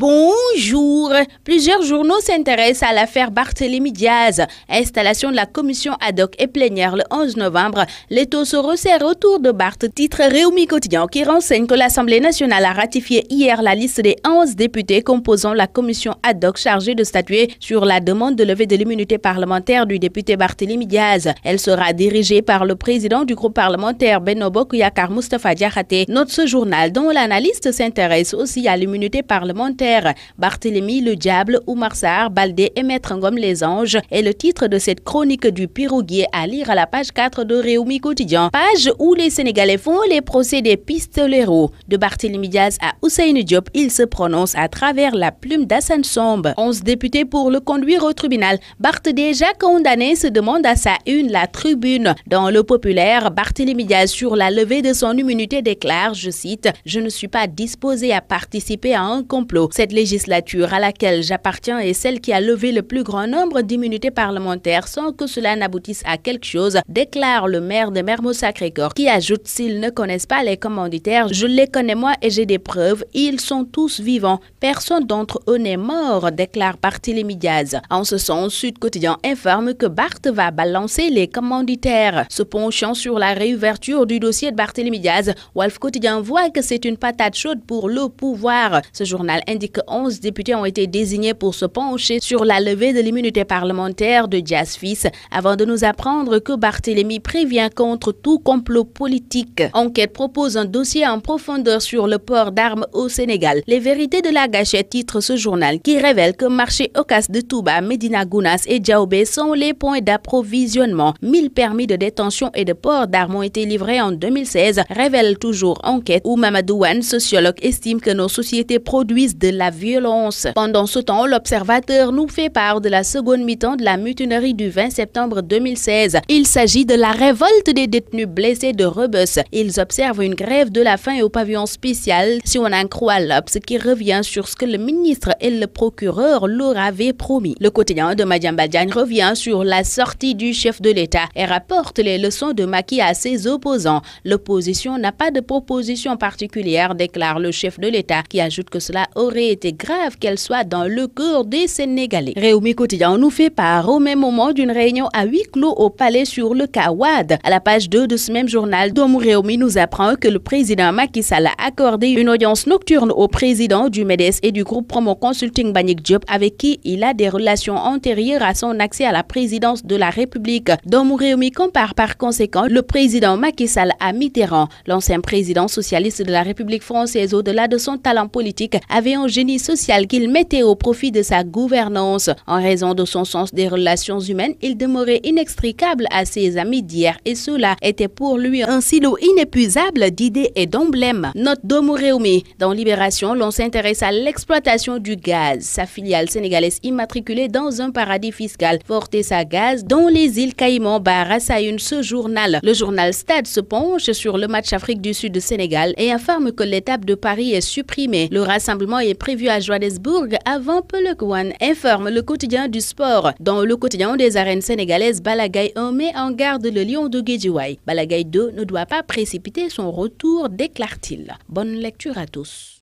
Bonjour. Plusieurs journaux s'intéressent à l'affaire Barthélémy Diaz. Installation de la commission ad hoc et plénière le 11 novembre. Les taux se resserre autour de Barthes, titre Réumi Quotidien, qui renseigne que l'Assemblée nationale a ratifié hier la liste des 11 députés composant la commission ad hoc chargée de statuer sur la demande de levée de l'immunité parlementaire du député Barthélémy Diaz. Elle sera dirigée par le président du groupe parlementaire Benobok Yakar Mustafa Diakhaté. notre journal dont l'analyste s'intéresse aussi à l'immunité parlementaire Barthélemy le Diable, ou Oumarsar, Baldé et Maître gomme les Anges est le titre de cette chronique du pirouguier à lire à la page 4 de Réumi Quotidien, page où les Sénégalais font les procès des pistoleros. De Barthélemy Diaz à Hussein Diop, il se prononce à travers la plume d'Assane Sombe. 11 députés pour le conduire au tribunal. Barthé déjà condamné se demande à sa une la tribune. Dans le populaire, Barthélemy Diaz sur la levée de son immunité déclare, je cite, « Je ne suis pas disposé à participer à un complot ». Cette législature à laquelle j'appartiens est celle qui a levé le plus grand nombre d'immunités parlementaires sans que cela n'aboutisse à quelque chose, déclare le maire de Mermo-Sacré-Cœur, qui ajoute s'ils ne connaissent pas les commanditaires, je les connais moi et j'ai des preuves, ils sont tous vivants, personne d'entre eux n'est mort, déclare Barthélémy Diaz. En ce sens, Sud Quotidien informe que barthe va balancer les commanditaires. Se penchant sur la réouverture du dossier de Barthélémy Diaz, Wolf Quotidien voit que c'est une patate chaude pour le pouvoir. Ce journal indique 11 députés ont été désignés pour se pencher sur la levée de l'immunité parlementaire de Dias Fils avant de nous apprendre que Barthélémy prévient contre tout complot politique. Enquête propose un dossier en profondeur sur le port d'armes au Sénégal. Les vérités de la gâchette titre ce journal qui révèle que marché Ocas de Touba, Medina Gounas et Djaoubé sont les points d'approvisionnement. 1000 permis de détention et de port d'armes ont été livrés en 2016, révèle toujours enquête où Mamadouane, sociologue, estime que nos sociétés produisent de la violence. Pendant ce temps, l'observateur nous fait part de la seconde mi-temps de la mutinerie du 20 septembre 2016. Il s'agit de la révolte des détenus blessés de Rebus. Ils observent une grève de la faim au pavillon spécial, si on en croit l'Obs, qui revient sur ce que le ministre et le procureur leur avaient promis. Le quotidien de Madjambadjan revient sur la sortie du chef de l'État et rapporte les leçons de Maki à ses opposants. L'opposition n'a pas de proposition particulière, déclare le chef de l'État, qui ajoute que cela aurait était grave qu'elle soit dans le cœur des Sénégalais. Réumi Quotidien nous fait part au même moment d'une réunion à huis clos au palais sur le Kawad. À la page 2 de ce même journal, Domou Réumi nous apprend que le président Macky Sall a accordé une audience nocturne au président du MEDES et du groupe Promo Consulting Banik Diop avec qui il a des relations antérieures à son accès à la présidence de la République. Domou Réumi compare par conséquent le président Macky Sall à Mitterrand. L'ancien président socialiste de la République française, au-delà de son talent politique, avait en génie social qu'il mettait au profit de sa gouvernance. En raison de son sens des relations humaines, il demeurait inextricable à ses amis d'hier et cela était pour lui un silo inépuisable d'idées et d'emblèmes. Note d'Omoreumi. Dans Libération, l'on s'intéresse à l'exploitation du gaz. Sa filiale sénégalaise immatriculée dans un paradis fiscal, sa Gaz, dont les îles Caïmans, barre à une ce journal. Le journal Stade se penche sur le match Afrique du Sud-Sénégal et informe que l'étape de Paris est supprimée. Le rassemblement est prévu à Johannesburg avant Polokwane, informe le quotidien du sport. Dans le quotidien des arènes sénégalaises, Balagaï 1 met en garde le lion de Guédiouaï. Balagaï 2 ne doit pas précipiter son retour, déclare-t-il. Bonne lecture à tous.